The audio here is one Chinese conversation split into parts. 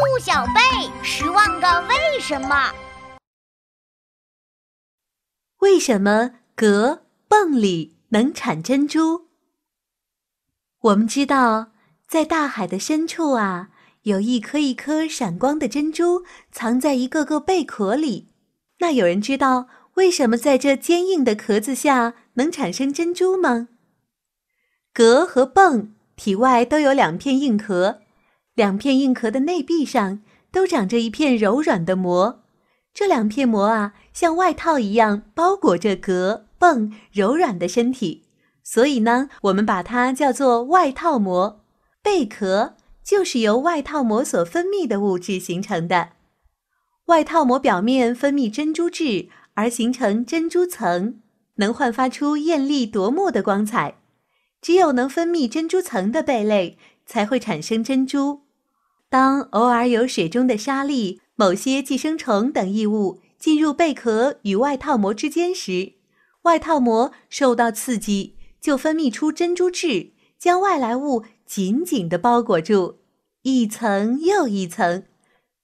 兔小贝《十万个为什么》：为什么蛤蚌里能产珍珠？我们知道，在大海的深处啊，有一颗一颗闪光的珍珠藏在一个个贝壳里。那有人知道为什么在这坚硬的壳子下能产生珍珠吗？蛤和蚌体外都有两片硬壳。两片硬壳的内壁上都长着一片柔软的膜，这两片膜啊，像外套一样包裹着壳、蹦柔软的身体，所以呢，我们把它叫做外套膜。贝壳就是由外套膜所分泌的物质形成的。外套膜表面分泌珍珠质，而形成珍珠层，能焕发出艳丽夺目的光彩。只有能分泌珍珠层的贝类才会产生珍珠。当偶尔有水中的沙粒、某些寄生虫等异物进入贝壳与外套膜之间时，外套膜受到刺激，就分泌出珍珠质，将外来物紧紧地包裹住，一层又一层。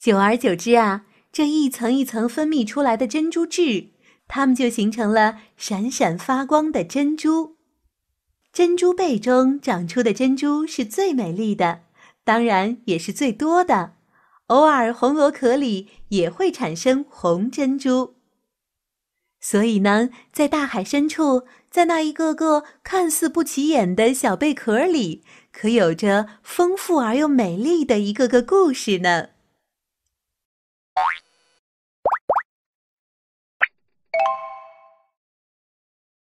久而久之啊，这一层一层分泌出来的珍珠质，它们就形成了闪闪发光的珍珠。珍珠贝中长出的珍珠是最美丽的。当然也是最多的，偶尔红螺壳里也会产生红珍珠。所以呢，在大海深处，在那一个个看似不起眼的小贝壳里，可有着丰富而又美丽的一个个故事呢。